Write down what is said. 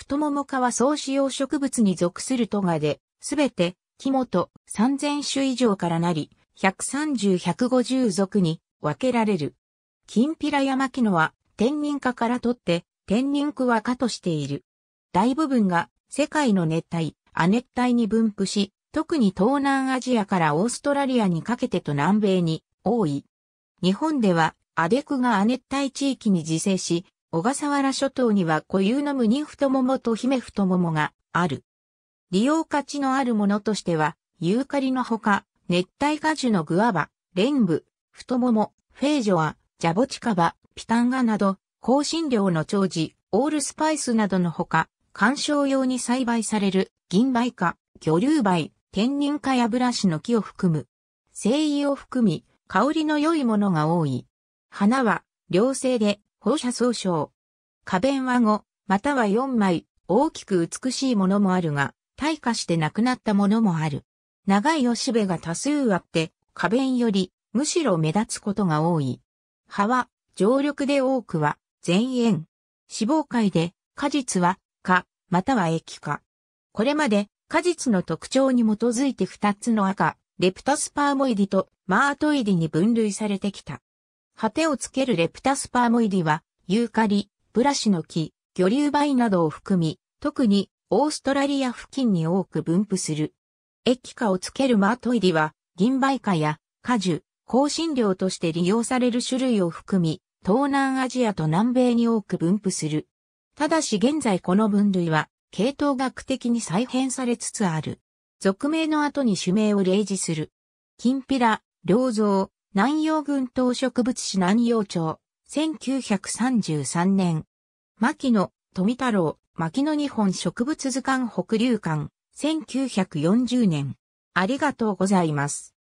太もも科は総使用植物に属するトガで、すべて、木と3000種以上からなり、130-150属に分けられる。金ピラ山木のは、天人科から取って、天人区は科としている。大部分が、世界の熱帯、亜熱帯に分布し、特に東南アジアからオーストラリアにかけてと南米に多い。日本では、アデクが亜熱帯地域に自生し、小笠原諸島には固有の無人太ももと姫太ももがある。利用価値のあるものとしては、ユーカリのほか、熱帯果樹のグアバ、レンブ、太もも、フェージョア、ジャボチカバ、ピタンガなど、香辛料の長寿、オールスパイスなどのほか、観賞用に栽培される銀梅花、魚竜梅、天人花やブラシの木を含む、精油を含み、香りの良いものが多い。花は、良性で、放射総称。花弁は5、または4枚、大きく美しいものもあるが、退化してなくなったものもある。長いおしべが多数あって、花弁より、むしろ目立つことが多い。葉は、常緑で多くは、前縁。脂肪界で、果実は、果、または液化。これまで、果実の特徴に基づいて2つの赤、レプタスパーモイディとマートイディに分類されてきた。果てをつけるレプタスパーモイディは、ユーカリ、ブラシの木、魚流梅などを含み、特にオーストラリア付近に多く分布する。液化をつけるマートイディは、銀梅花や果樹、香辛料として利用される種類を含み、東南アジアと南米に多く分布する。ただし現在この分類は、系統学的に再編されつつある。俗名の後に種名を例示する。金ピラ、良造、南洋群島植物史南洋町、1933年。牧野、富太郎、牧野日本植物図鑑北流館、1940年。ありがとうございます。